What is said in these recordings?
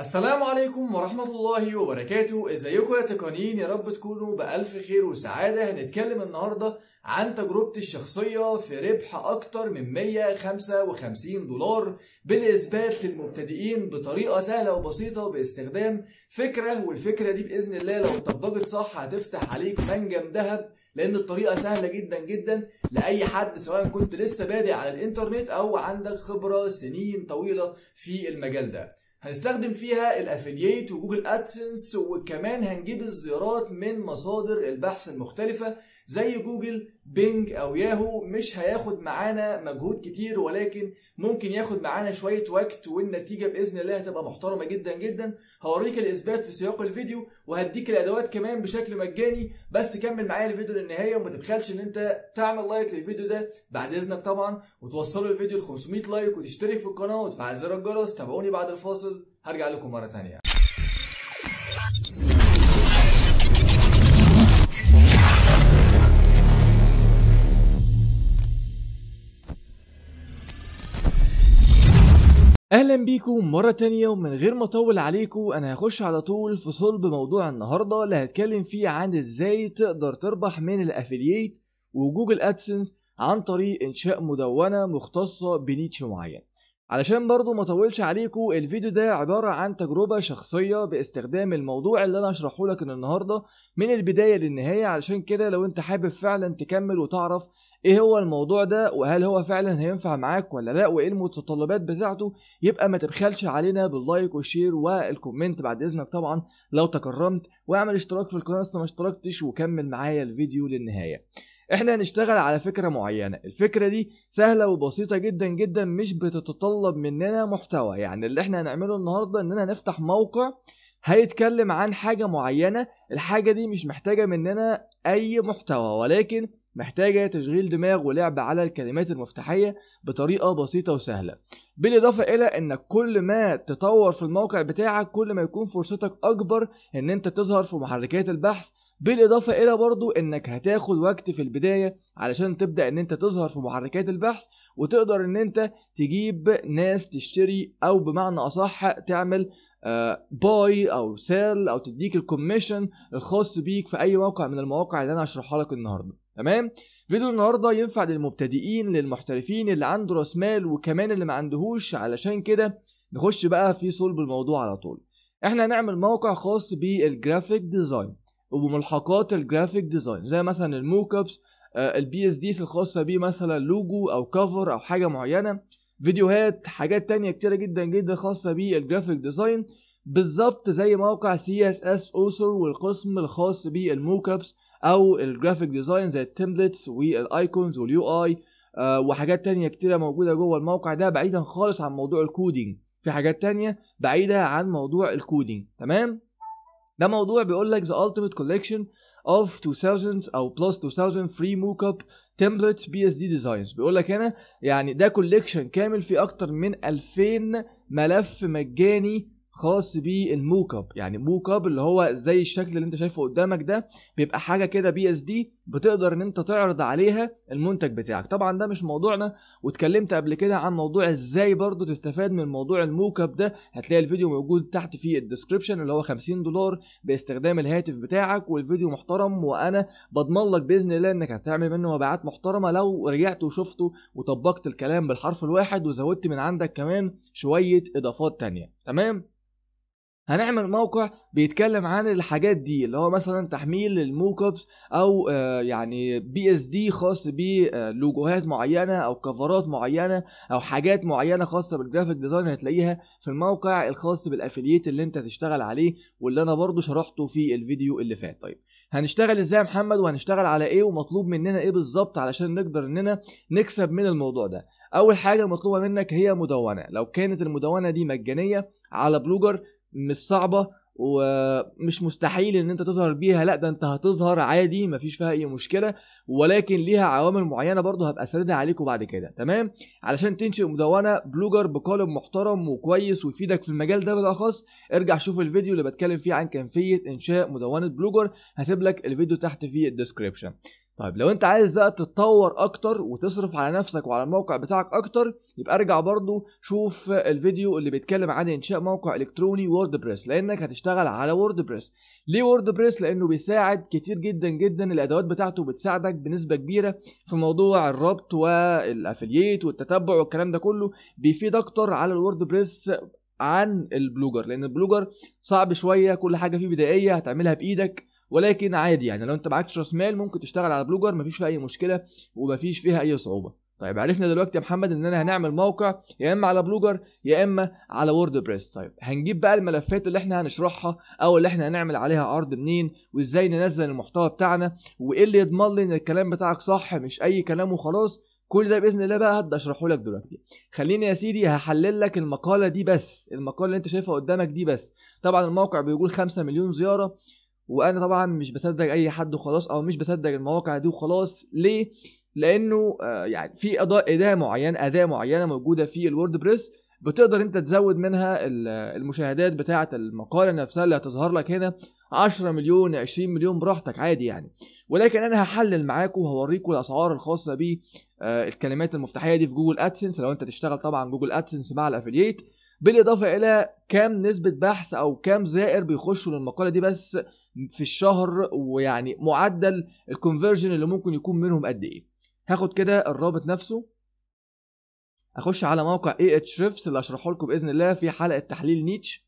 السلام عليكم ورحمة الله وبركاته ازيكم يا تقنيين يا رب تكونوا بألف خير وسعادة هنتكلم النهاردة عن تجربتي الشخصية في ربح أكتر من 155 دولار بالإثبات للمبتدئين بطريقة سهلة وبسيطة باستخدام فكرة والفكرة دي بإذن الله لو اتطبقت صح هتفتح عليك منجم ذهب لأن الطريقة سهلة جدا جدا لأي حد سواء كنت لسه بادئ على الإنترنت أو عندك خبرة سنين طويلة في المجال ده هنستخدم فيها الافلييت وجوجل ادسنس وكمان هنجيب الزيارات من مصادر البحث المختلفة زي جوجل بينج او ياهو مش هياخد معانا مجهود كتير ولكن ممكن ياخد معانا شويه وقت والنتيجه باذن الله هتبقى محترمه جدا جدا هوريك الاثبات في سياق الفيديو وهديك الادوات كمان بشكل مجاني بس كمل معايا الفيديو للنهايه وما تبخلش ان انت تعمل لايك للفيديو ده بعد اذنك طبعا وتوصلوا الفيديو ل 500 لايك وتشترك في القناه وتفعل زر الجرس تابعوني بعد الفاصل هرجع لكم مره ثانيه اهلا بيكم مره تانية ومن غير ما اطول عليكم انا هخش على طول في صلب موضوع النهارده اللي هتكلم فيه عن ازاي تقدر تربح من الافلييت وجوجل ادسنس عن طريق انشاء مدونه مختصه بنيتش معين علشان برضو ما اطولش عليكم الفيديو ده عبارة عن تجربة شخصية باستخدام الموضوع اللي انا هشرحه لك النهاردة من البداية للنهاية علشان كده لو انت حابب فعلا تكمل وتعرف ايه هو الموضوع ده وهل هو فعلا هينفع معاك ولا لا وايه المتطلبات بتاعته يبقى ما تبخلش علينا باللايك والشير والكومنت بعد اذنك طبعا لو تكرمت واعمل اشتراك في القناه لسه ما اشتركتش وكمل معايا الفيديو للنهايه احنا هنشتغل على فكره معينه الفكره دي سهله وبسيطه جدا جدا مش بتتطلب مننا محتوى يعني اللي احنا هنعمله النهارده اننا نفتح موقع هيتكلم عن حاجه معينه الحاجه دي مش محتاجه مننا اي محتوى ولكن محتاجة تشغيل دماغ ولعب على الكلمات المفتاحية بطريقة بسيطة وسهلة بالإضافة إلى إنك كل ما تطور في الموقع بتاعك كل ما يكون فرصتك أكبر إن أنت تظهر في محركات البحث بالإضافة إلى برضو إنك هتاخد وقت في البداية علشان تبدأ إن أنت تظهر في محركات البحث وتقدر إن أنت تجيب ناس تشتري أو بمعنى أصح تعمل باي آه، او سيل او تديك الكوميشن الخاص بيك في اي موقع من المواقع اللي انا هشرحها لك النهارده تمام فيديو النهارده ينفع للمبتدئين للمحترفين اللي عنده راس مال وكمان اللي ما عندهوش علشان كده نخش بقى في صلب الموضوع على طول احنا هنعمل موقع خاص بالجرافيك ديزاين وملحقات الجرافيك ديزاين زي مثلا الموك ابس البي آه، اس ديز الخاصه بيه مثلا لوجو او كفر او حاجه معينه فيديوهات حاجات تانية كتيرة جدا جدا خاصة بالجرافيك ديزاين بالظبط زي موقع سي اس اس اوثر والقسم الخاص بالموك ابس او الجرافيك ديزاين زي التمبلتس والايكونز واليو اي وحاجات تانية كتيرة موجودة جوه الموقع ده بعيدا خالص عن موضوع الكودينج في حاجات تانية بعيدة عن موضوع الكودينج تمام ده موضوع بيقول لك ذا ultimate collection of 2000 او plus 2000 free mockup templates بي designs بيقول لك هنا يعني ده كوليكشن كامل فيه اكتر من 2000 ملف مجاني خاص بالموكب يعني موكب اللي هو زي الشكل اللي انت شايفه قدامك ده بيبقى حاجه كده بي اس دي بتقدر ان انت تعرض عليها المنتج بتاعك طبعا ده مش موضوعنا واتكلمت قبل كده عن موضوع ازاي برضو تستفاد من موضوع الموكب ده هتلاقي الفيديو موجود تحت في الديسكربشن اللي هو 50 دولار باستخدام الهاتف بتاعك والفيديو محترم وانا بضمن لك باذن الله انك هتعمل منه مبيعات محترمه لو رجعت وشفته وطبقت الكلام بالحرف الواحد وزودت من عندك كمان شويه اضافات تانية تمام هنعمل موقع بيتكلم عن الحاجات دي اللي هو مثلا تحميل الموكبس ابس او آه، يعني بي اس دي خاص بلوجوهات معينه او كفرات معينه او حاجات معينه خاصه بالجرافيك ديزاين هتلاقيها في الموقع الخاص بالافلييت اللي انت تشتغل عليه واللي انا برضو شرحته في الفيديو اللي فات طيب هنشتغل ازاي يا محمد وهنشتغل على ايه ومطلوب مننا ايه بالظبط علشان نقدر اننا نكسب من الموضوع ده اول حاجه مطلوبه منك هي مدونه لو كانت المدونه دي مجانيه على بلوجر مش صعبه ومش مستحيل ان انت تظهر بيها لا ده انت هتظهر عادي مفيش فيها اي مشكله ولكن ليها عوامل معينه برضه هبقى سردها عليكم بعد كده تمام علشان تنشئ مدونه بلوجر بقالب محترم وكويس ويفيدك في المجال ده بالاخص ارجع شوف الفيديو اللي بتكلم فيه عن كيفيه انشاء مدونه بلوجر هسيب لك الفيديو تحت في الديسكربشن طيب لو انت عايز بقى تتطور اكتر وتصرف على نفسك وعلى الموقع بتاعك اكتر يبقى ارجع برضو شوف الفيديو اللي بيتكلم عن انشاء موقع الكتروني ووردبريس لانك هتشتغل على ووردبريس ليه ووردبريس لانه بيساعد كتير جدا جدا الادوات بتاعته بتساعدك بنسبه كبيره في موضوع الربط والافلييت والتتبع والكلام ده كله بيفيد اكتر على الووردبريس عن البلوجر لان البلوجر صعب شويه كل حاجه فيه بدائيه هتعملها بايدك ولكن عادي يعني لو انت معكش راس مال ممكن تشتغل على بلوجر مفيش فيها اي مشكله ومفيش فيها اي صعوبه طيب عرفنا دلوقتي يا محمد اننا هنعمل موقع يا اما على بلوجر يا اما على ووردبريس طيب هنجيب بقى الملفات اللي احنا هنشرحها او اللي احنا هنعمل عليها عرض منين وازاي ننزل المحتوى بتاعنا وايه اللي يضمن لي ان الكلام بتاعك صح مش اي كلام وخلاص كل ده باذن الله بقى هبدا اشرحه لك دلوقتي خليني يا سيدي هحلل لك المقاله دي بس المقاله اللي انت شايفها قدامك دي بس طبعا الموقع بيقول 5 مليون زياره وانا طبعا مش بصدق اي حد وخلاص او مش بصدق المواقع دي وخلاص ليه لانه آه، يعني في اداه معينه اداه معينه موجوده في الووردبريس بتقدر انت تزود منها المشاهدات بتاعه المقاله نفسها اللي هتظهر لك هنا 10 مليون 20 مليون براحتك عادي يعني ولكن انا هحلل معاكم وهوريكم الاسعار الخاصه بالكلمات آه، المفتاحيه دي في جوجل ادسنس لو انت تشتغل طبعا جوجل ادسنس مع الافلييت بالاضافه الى كام نسبه بحث او كام زائر بيخشوا للمقاله دي بس في الشهر ويعني معدل الكونفرجن اللي ممكن يكون منهم قد ايه هاخد كده الرابط نفسه اخش على موقع اي اتش اللي هشرحه لكم باذن الله في حلقه تحليل نيتش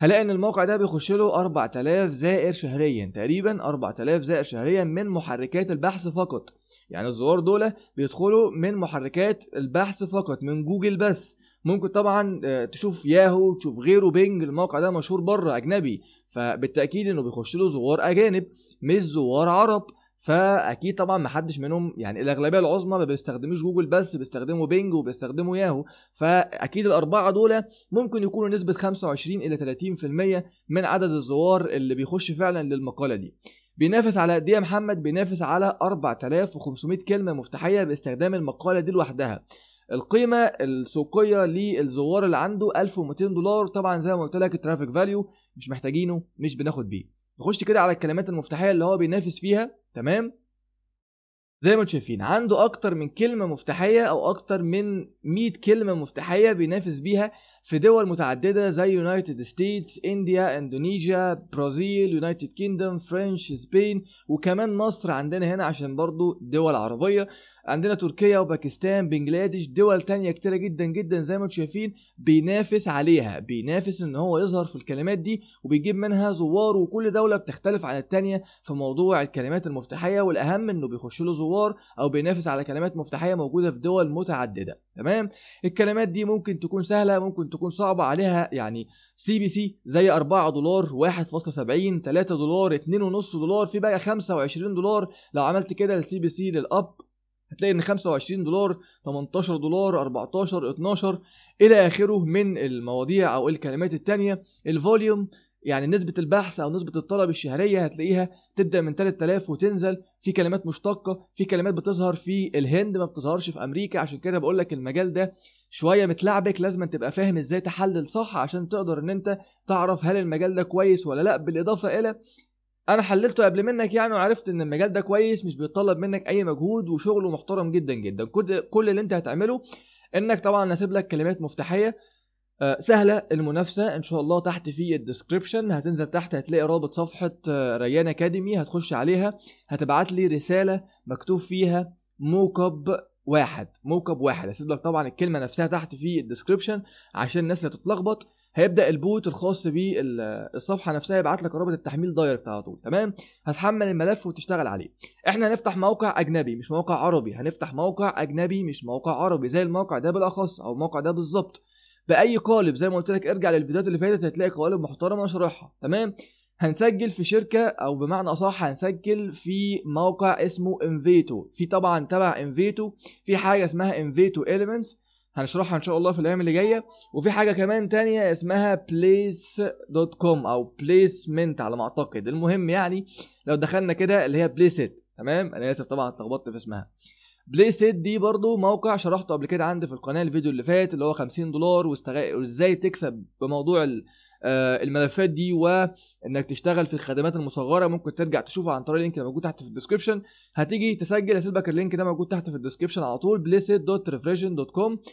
هلاقي ان الموقع ده بيخش له 4000 زائر شهريا تقريبا 4000 زائر شهريا من محركات البحث فقط يعني الزوار دول بيدخلوا من محركات البحث فقط من جوجل بس ممكن طبعا آه، تشوف ياهو تشوف غيره بينج الموقع ده مشهور بره اجنبي فبالتاكيد انه بيخش له زوار اجانب مش زوار عرب فاكيد طبعا محدش منهم يعني الاغلبيه العظمى ما بيستخدموش جوجل بس بيستخدموا بينج وبيستخدموا ياهو فاكيد الاربعه دول ممكن يكونوا نسبه 25 الى 30% من عدد الزوار اللي بيخش فعلا للمقاله دي بينافس على قد ايه يا محمد بينافس على 4500 كلمه مفتاحيه باستخدام المقاله دي لوحدها القيمه السوقيه للزوار اللي عنده 1200 دولار طبعا زي ما قلت لك الترافيك فاليو مش محتاجينه مش بناخد بيه نخش كده على الكلمات المفتاحيه اللي هو بينافس فيها تمام زي ما انتم شايفين عنده اكتر من كلمه مفتاحيه او اكتر من 100 كلمه مفتاحيه بينافس بيها في دول متعددة زي يونايتد ستيتس، انديا، اندونيسيا، برازيل، يونايتد كيندم، فرنش، سبين وكمان مصر عندنا هنا عشان برضو دول عربية، عندنا تركيا وباكستان، بنجلاديش، دول تانية كتيرة جدا جدا زي ما انتم شايفين بينافس عليها، بينافس ان هو يظهر في الكلمات دي وبيجيب منها زوار وكل دولة بتختلف عن التانية في موضوع الكلمات المفتاحية والأهم انه بيخش له زوار او بينافس على كلمات مفتاحية موجودة في دول متعددة، تمام؟ الكلمات دي ممكن تكون سهلة ممكن ممكن تكون صعبه عليها يعني سي بي سي زي 4 دولار 1.70 3 دولار 2.5 دولار في بقى 25 دولار لو عملت كده للسي بي سي للاب هتلاقي ان 25 دولار 18 دولار 14 12 الى اخره من المواضيع او الكلمات التانية الفوليوم يعني نسبة البحث أو نسبة الطلب الشهرية هتلاقيها تبدأ من 3000 وتنزل في كلمات مشتقة في كلمات بتظهر في الهند ما بتظهرش في أمريكا عشان كده بقول لك المجال ده شوية متلعبك لازم تبقى فاهم ازاي تحلل صح عشان تقدر ان انت تعرف هل المجال ده كويس ولا لا بالإضافة إلى انا حللته قبل منك يعني وعرفت ان المجال ده كويس مش بيتطلب منك اي مجهود وشغله محترم جدا جدا كل كل اللي انت هتعمله انك طبعا نسيب لك كلمات مفتاحيه آه، سهله المنافسه ان شاء الله تحت في الديسكربشن هتنزل تحت هتلاقي رابط صفحه آه، ريان اكاديمي هتخش عليها هتبعت لي رساله مكتوب فيها موكب واحد موكب واحد هسيب لك طبعا الكلمه نفسها تحت في الديسكربشن عشان الناس لا تتلخبط هيبدا البوت الخاص بالصفحه نفسها يبعت لك رابط التحميل دايركت على طول تمام هتحمل الملف وتشتغل عليه احنا هنفتح موقع اجنبي مش موقع عربي هنفتح موقع اجنبي مش موقع عربي زي الموقع ده بالاخص او الموقع ده بالظبط باي قالب زي ما قلت لك ارجع للفيديوهات اللي فاتت هتلاقي قوالب محترمه شرحها تمام هنسجل في شركة أو بمعنى أصح هنسجل في موقع اسمه انفيتو في طبعا تبع انفيتو في حاجة اسمها انفيتو اليمنتس هنشرحها إن شاء الله في الأيام اللي جاية وفي حاجة كمان تانية اسمها بليس دوت كوم أو بليسمنت على ما أعتقد المهم يعني لو دخلنا كده اللي هي بليست تمام أنا آسف طبعا اتلخبطت في اسمها بلاي سيت دي برضو موقع شرحته قبل كده عندي في القناه الفيديو اللي فات اللي هو 50 دولار وازاي تكسب بموضوع آه، الملفات دي وانك تشتغل في الخدمات المصغره ممكن ترجع تشوفه عن طريق اللينك اللي موجود تحت في الديسكربشن هتيجي تسجل هسيبك اللينك ده موجود تحت في الديسكربشن على طول playset.refreshing.com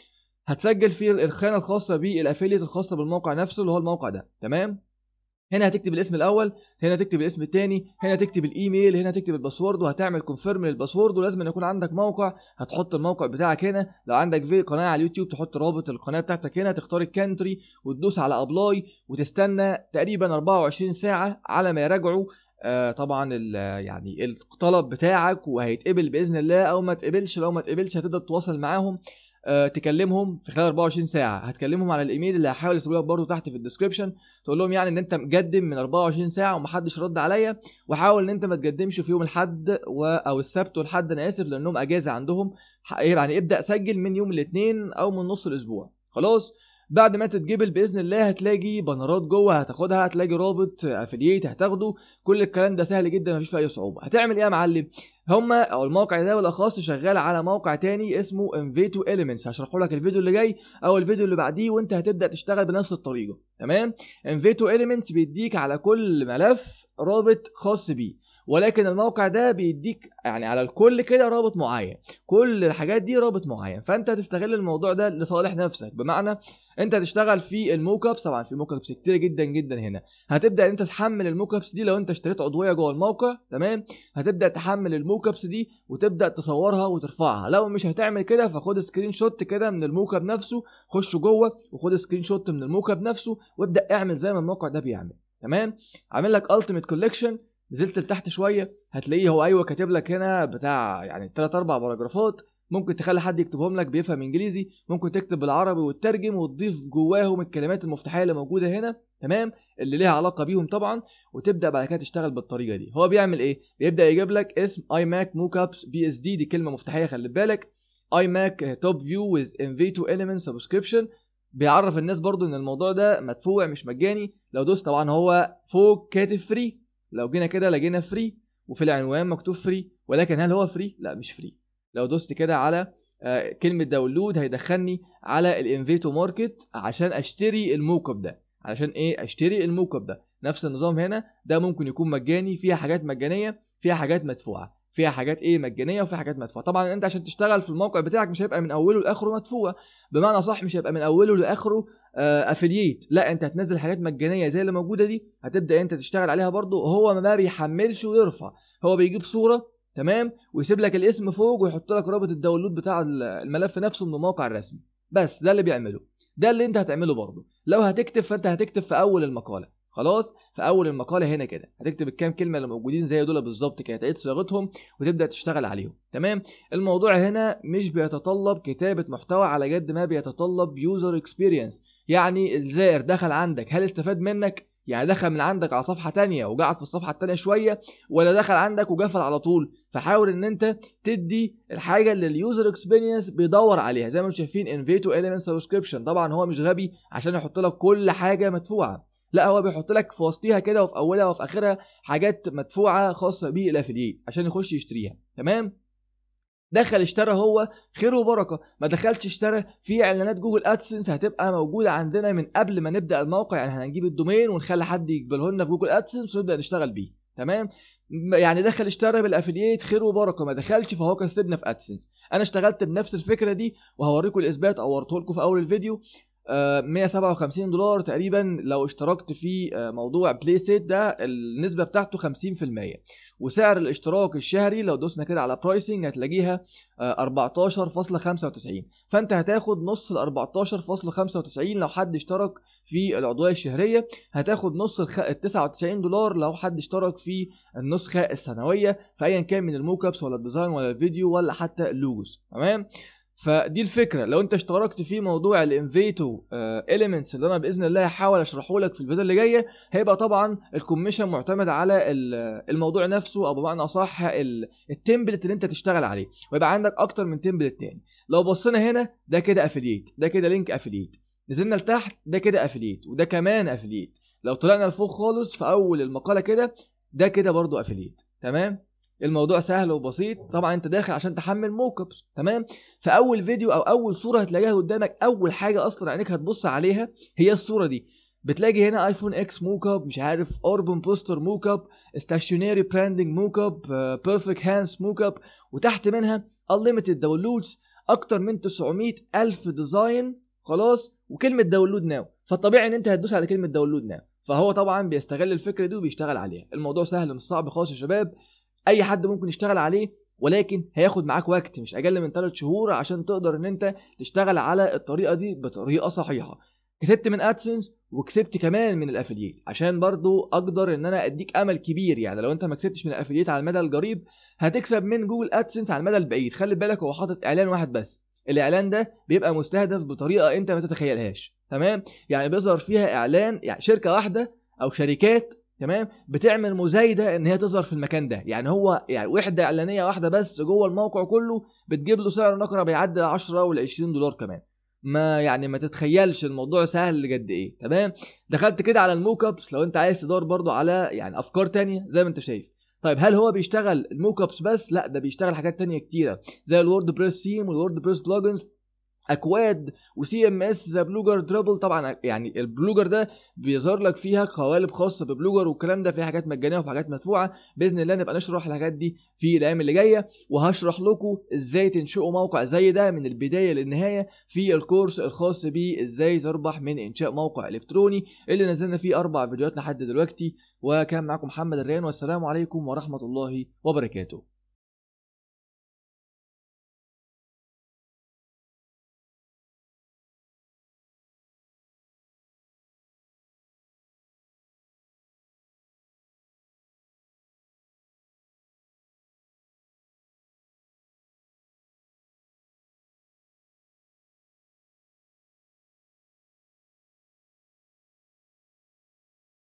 هتسجل في الخانه الخاصه بالافيليت الخاصه بالموقع نفسه اللي هو الموقع ده تمام هنا هتكتب الاسم الاول هنا تكتب الاسم الثاني هنا تكتب الايميل هنا تكتب الباسورد وهتعمل كونفيرم للباسورد ولازم أن يكون عندك موقع هتحط الموقع بتاعك هنا لو عندك في قناه على اليوتيوب تحط رابط القناه بتاعتك هنا تختار الكانتري وتدوس على ابلاي وتستنى تقريبا 24 ساعه على ما يراجعوا آه طبعا يعني الطلب بتاعك وهيتقبل باذن الله او ما تقبلش لو ما تقبلش هتقدر تتواصل معاهم آه، تكلمهم في خلال 24 ساعه هتكلمهم على الايميل اللي هحاول اسيبه لك برده تحت في الديسكربشن تقول لهم يعني ان انت مقدم من 24 ساعه ومحدش رد عليا وحاول ان انت ما تقدمش في يوم الاحد و... او السبت والحد انا اسف لانهم اجازه عندهم يعني ابدا سجل من يوم الاثنين او من نص الاسبوع خلاص بعد ما تتجبل باذن الله هتلاقي بنرات جوه هتاخدها هتلاقي رابط افلييت هتاخده كل الكلام ده سهل جدا مفيش فيه اي صعوبه هتعمل ايه يا معلم هما او الموقع ده بالاخص شغال على موقع تاني اسمه انفيتو اليمنتس هشرحه لك الفيديو اللي جاي او الفيديو اللي بعديه وانت هتبدا تشتغل بنفس الطريقه تمام انفيتو اليمنتس بيديك على كل ملف رابط خاص بيه ولكن الموقع ده بيديك يعني على الكل كده رابط معين كل الحاجات دي رابط معين فانت هتستغل الموضوع ده لصالح نفسك بمعنى انت هتشتغل في الموك ابس طبعا في موك ابس كتير جدا جدا هنا هتبدا انت تحمل الموك ابس دي لو انت اشتريت عضويه جوه الموقع تمام هتبدا تحمل الموك ابس دي وتبدا تصورها وترفعها لو مش هتعمل كده فخد سكرين شوت كده من الموكب نفسه خش جوه وخد سكرين شوت من الموكب نفسه وابدا اعمل زي ما الموقع ده بيعمل تمام عامل لك التيميت كولكشن نزلت لتحت شويه هتلاقيه هو ايوه كاتب لك هنا بتاع يعني ثلاث اربع باراجرافات ممكن تخلي حد يكتبهم لك بيفهم انجليزي ممكن تكتب بالعربي وتترجم وتضيف جواهم الكلمات المفتاحيه اللي موجوده هنا تمام اللي ليها علاقه بيهم طبعا وتبدا بعد كده تشتغل بالطريقه دي هو بيعمل ايه بيبدا يجيب لك اسم اي ماك موكابس بي اس دي دي كلمه مفتاحيه خلي بالك اي ماك توب فيو ويز تو اليمنت سبسكريبشن بيعرف الناس برضو ان الموضوع ده مدفوع مش مجاني لو دوست طبعا هو فوق كاتب فري لو جينا كده لقينا فري وفي العنوان مكتوب فري ولكن هل هو فري لا مش فري لو دوست كده على آه، كلمة داونلود هيدخلني على الانفيتو ماركت عشان اشتري الموكب ده علشان ايه اشتري الموكب ده نفس النظام هنا ده ممكن يكون مجاني فيها حاجات مجانية فيها حاجات مدفوعة فيها حاجات ايه مجانيه وفيها حاجات مدفوعه طبعا انت عشان تشتغل في الموقع بتاعك مش هيبقى من اوله لاخره مدفوعه بمعنى صح مش هيبقى من اوله لاخره افيلييت آه، لا انت هتنزل حاجات مجانيه زي اللي موجوده دي هتبدا انت تشتغل عليها برده هو ما بيحملش ويرفع هو بيجيب صوره تمام ويسيب لك الاسم فوق ويحط لك رابط الداونلود بتاع الملف نفسه من الموقع الرسمي بس ده اللي بيعمله ده اللي انت هتعمله برضه لو هتكتب فانت هتكتب في اول المقاله خلاص في اول المقاله هنا كده هتكتب الكام كلمه اللي موجودين زي دول بالظبط كده هتعيد صياغتهم وتبدا تشتغل عليهم تمام الموضوع هنا مش بيتطلب كتابه محتوى على قد ما بيتطلب يوزر اكسبيرينس يعني الزائر دخل عندك هل استفاد منك يعني دخل من عندك على صفحه تانية وقعد في الصفحه التانية شويه ولا دخل عندك وقفل على طول فحاول ان انت تدي الحاجه اللي اليوزر اكسبيرينس بيدور عليها زي ما انتم شايفين انفيتو اليمنت سبسكريبشن طبعا هو مش غبي عشان يحط لك كل حاجه مدفوعه لا هو بيحط لك في وسطيها كده وفي اولها وفي اخرها حاجات مدفوعه خاصه الافلييت عشان يخش يشتريها تمام دخل اشترى هو خير وبركه ما دخلش اشترى في اعلانات جوجل ادسنس هتبقى موجوده عندنا من قبل ما نبدا الموقع يعني هنجيب الدومين ونخلي حد يقبله لنا في جوجل ادسنس ونبدا نشتغل بيه تمام يعني دخل اشترى بالافلييت خير وبركه ما دخلش فهو كسبنا في ادسنس انا اشتغلت بنفس الفكره دي وهوريكم الاثبات او لكم في اول الفيديو 157 دولار تقريبا لو اشتركت في آه، موضوع بلاي سيت ده النسبه بتاعته 50% وسعر الاشتراك الشهري لو دوسنا كده على برايسنج هتلاقيها 14.95 آه، فانت هتاخد نص ال 14.95 لو حد اشترك في العضويه الشهريه هتاخد نص ال 99 دولار لو حد اشترك في النسخه السنويه فايا كان من الموكبس ولا الديزاين ولا الفيديو ولا حتى اللوجوز تمام فدي الفكره لو انت اشتركت في موضوع الانفيتو اليمنتس آه، اللي انا باذن الله هحاول اشرحه لك في الفيديو اللي جايه هيبقى طبعا الكوميشن معتمد على آه، الموضوع نفسه او بمعنى اصح التمبلت اللي انت تشتغل عليه ويبقى عندك اكتر من تمبلت تاني لو بصينا هنا ده كده افلييت ده كده لينك افلييت نزلنا لتحت ده كده افلييت وده كمان افلييت لو طلعنا لفوق خالص في اول المقاله كده ده كده برضو افلييت تمام الموضوع سهل وبسيط طبعا انت داخل عشان تحمل موكبس تمام فاول فيديو او اول صوره هتلاقيها قدامك اول حاجه اصلا عينيك هتبص عليها هي الصوره دي بتلاقي هنا ايفون اكس موكب مش عارف اوربن بوستر موكب ستاشنري براندنج موكب بيرفكت هاندز موكب وتحت منها انليمتد داونلودز اكتر من 900 الف ديزاين خلاص وكلمه داونلود ناو فالطبيعي ان انت هتدوس على كلمه داونلود ناو فهو طبعا بيستغل الفكره دي وبيشتغل عليها الموضوع سهل مش صعب خالص يا شباب اي حد ممكن يشتغل عليه ولكن هياخد معاك وقت مش اقل من 3 شهور عشان تقدر ان انت تشتغل على الطريقه دي بطريقه صحيحه كسبت من ادسنس وكسبت كمان من الافلييت عشان برضو اقدر ان انا اديك امل كبير يعني لو انت ما كسبتش من الافلييت على المدى القريب هتكسب من جوجل ادسنس على المدى البعيد خلي بالك هو حاطط اعلان واحد بس الاعلان ده بيبقى مستهدف بطريقه انت ما تتخيلهاش تمام يعني بيظهر فيها اعلان يعني شركه واحده او شركات تمام بتعمل مزايده ان هي تظهر في المكان ده يعني هو يعني وحده اعلانيه واحده بس جوه الموقع كله بتجيب له سعر نقره بيعدي 10 وال 20 دولار كمان ما يعني ما تتخيلش الموضوع سهل قد ايه تمام دخلت كده على الموك ابس لو انت عايز تدور برضو على يعني افكار تانية زي ما انت شايف طيب هل هو بيشتغل الموك ابس بس لا ده بيشتغل حاجات تانية كتيره زي الورد بريس سيم والورد بريس بلوجنز اكواد وسي ام اس ذا بلوجر دربل طبعا يعني البلوجر ده بيظهر لك فيها قوالب خاصه ببلوجر والكلام ده في حاجات مجانيه وفي حاجات مدفوعه باذن الله نبقى نشرح الحاجات دي في الايام اللي جايه وهشرح لكم ازاي تنشئوا موقع زي ده من البدايه للنهايه في الكورس الخاص بيه ازاي تربح من انشاء موقع الكتروني اللي نزلنا فيه اربع فيديوهات لحد دلوقتي وكان معاكم محمد الريان والسلام عليكم ورحمه الله وبركاته